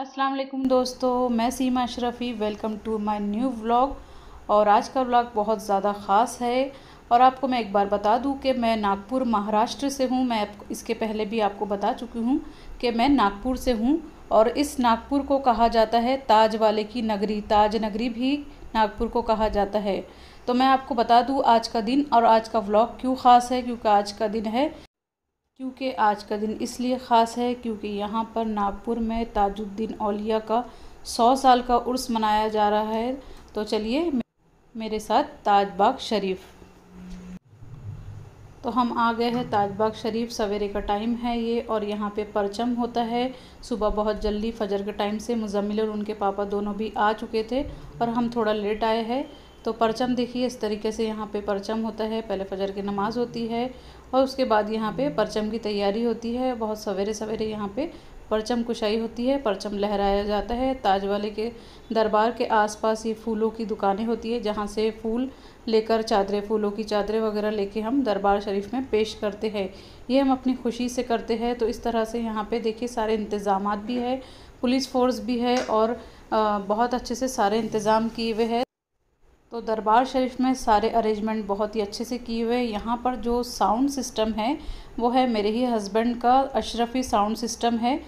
अस्सलाम वालेकुम दोस्तों मैं Seema Ashrafi welcome to my new vlog और आज का व्लॉग बहुत ज़्यादा ख़ास है और आपको मैं एक बार बता दूं कि मैं नागपुर महाराष्ट्र से हूं मैं इसके पहले भी आपको बता चुकी हूं कि मैं नागपुर से हूं और इस नागपुर को कहा जाता है ताज वाले की नगरी ताज नगरी भी नागपुर को कहा जाता है तो मैं आपको बता दूँ आज का दिन और आज का व्लॉग क्यों ख़ास है क्योंकि आज का दिन है क्योंकि आज का दिन इसलिए ख़ास है क्योंकि यहाँ पर नागपुर में ताजुद्दीन औलिया का सौ साल का उर्स मनाया जा रहा है तो चलिए मेरे साथ ताजबाग शरीफ तो हम आ गए हैं ताजबाग शरीफ सवेरे का टाइम है ये और यहाँ पे परचम होता है सुबह बहुत जल्दी फजर के टाइम से मुजम्मिल और उनके पापा दोनों भी आ चुके थे और हम थोड़ा लेट आए हैं तो परचम देखिए इस तरीके से यहाँ पे परचम होता है पहले फजर की नमाज़ होती है और उसके बाद यहाँ पे परचम की तैयारी होती है बहुत सवेरे सवेरे यहाँ पे परचम कुशाई होती है परचम लहराया जाता है ताज वाले के दरबार के आसपास ये फूलों की दुकानें होती है जहाँ से फूल लेकर चादरें फूलों की चादरें वगैरह लेके हम दरबार शरीफ में पेश करते हैं ये हम अपनी खुशी से करते हैं तो इस तरह से यहाँ पे देखिए सारे इंतज़ाम भी है पुलिस फोर्स भी है और बहुत अच्छे से सारे इंतज़ाम किए हुए है तो दरबार शरीफ में सारे अरेंजमेंट बहुत ही अच्छे से किए हुए यहाँ पर जो साउंड सिस्टम है वो है मेरे ही हस्बैंड का अशरफी साउंड सिस्टम है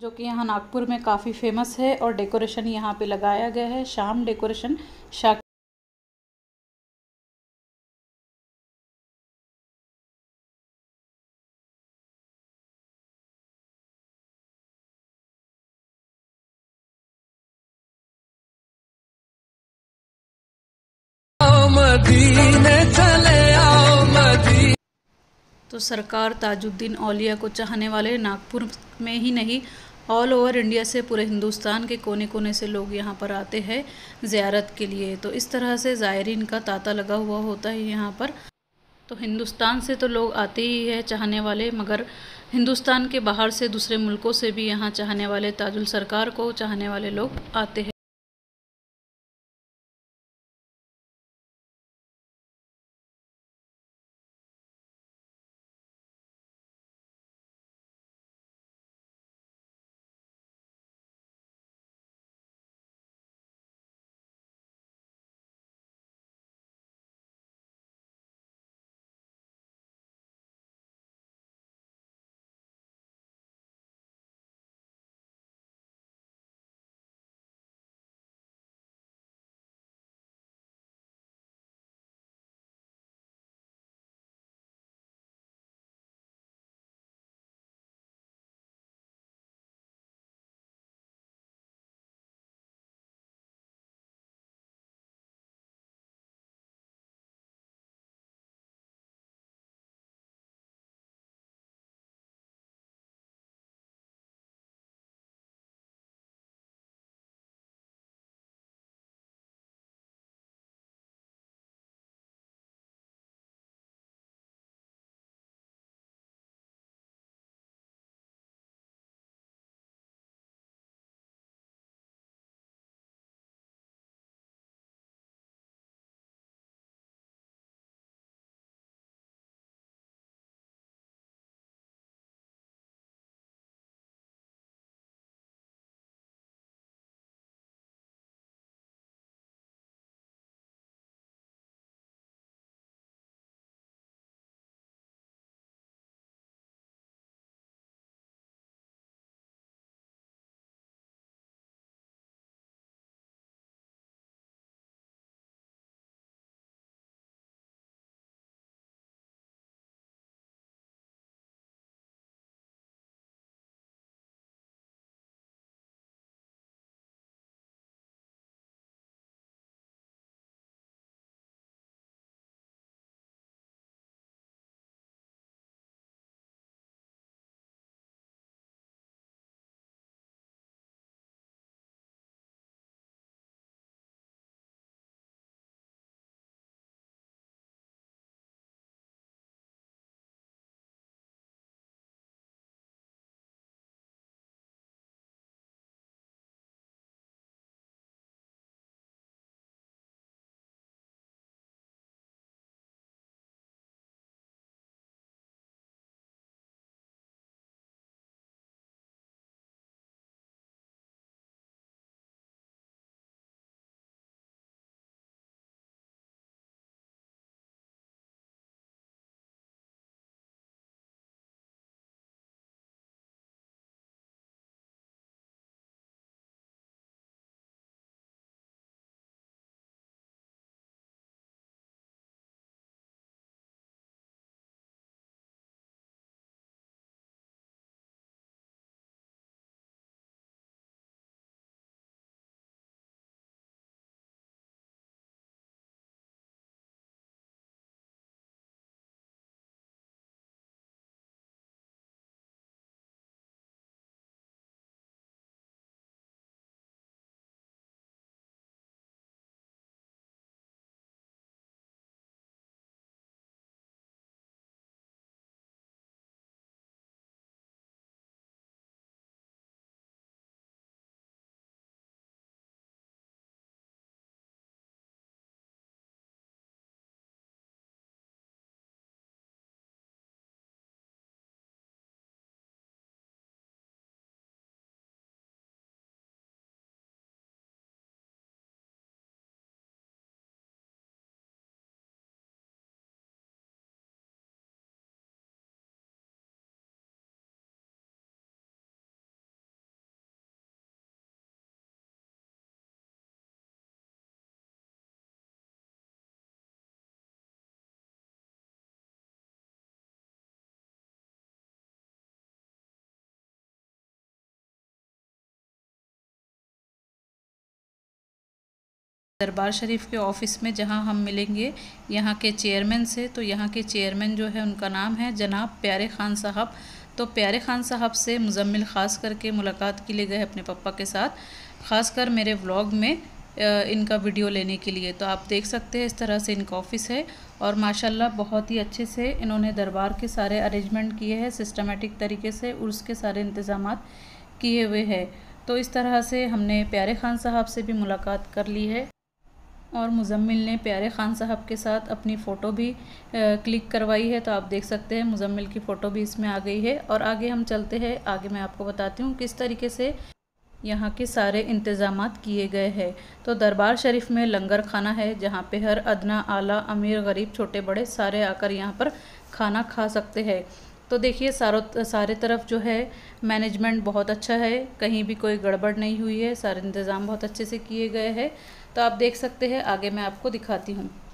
जो कि यहाँ नागपुर में काफ़ी फेमस है और डेकोरेशन यहाँ पे लगाया गया है शाम डेकोरेशन शाक तो सरकार ताजुद्दीन औलिया को चाहने वाले नागपुर में ही नहीं ऑल ओवर इंडिया से पूरे हिंदुस्तान के कोने कोने से लोग यहाँ पर आते हैं ज़्यारत के लिए तो इस तरह से ज़ायरीन का तांता लगा हुआ होता है यहाँ पर तो हिंदुस्तान से तो लोग आते ही है चाहने वाले मगर हिंदुस्तान के बाहर से दूसरे मुल्कों से भी यहाँ चाहने वाले ताजुल सरकार को चाहने वाले लोग आते हैं दरबार शरीफ के ऑफिस में जहां हम मिलेंगे यहां के चेयरमैन से तो यहां के चेयरमैन जो है उनका नाम है जनाब प्यारे खान साहब तो प्यारे खान साहब से मुजम्मिल ख़ास करके मुलाकात के लिए गए अपने पापा के साथ ख़ासकर मेरे व्लॉग में इनका वीडियो लेने के लिए तो आप देख सकते हैं इस तरह से इनका ऑफिस है और माशाल्लाह बहुत ही अच्छे से इन्होंने दरबार के सारे अरेंजमेंट किए हैं सिस्टमेटिक तरीके से और उसके सारे इंतज़ाम किए हुए हैं तो इस तरह से हमने प्यारे खान साहब से भी मुलाकात कर ली है और मुजम्मिल ने प्यारे ख़ान साहब के साथ अपनी फ़ोटो भी क्लिक करवाई है तो आप देख सकते हैं मुजम्मिल की फ़ोटो भी इसमें आ गई है और आगे हम चलते हैं आगे मैं आपको बताती हूँ किस तरीके से यहाँ के सारे इंतज़ाम किए गए हैं तो दरबार शरीफ में लंगर खाना है जहाँ पे हर अदना आला अमीर गरीब छोटे बड़े सारे आकर यहाँ पर खाना खा सकते हैं तो देखिए सारों सारे तरफ जो है मैनेजमेंट बहुत अच्छा है कहीं भी कोई गड़बड़ नहीं हुई है सारे इंतज़ाम बहुत अच्छे से किए गए हैं तो आप देख सकते हैं आगे मैं आपको दिखाती हूँ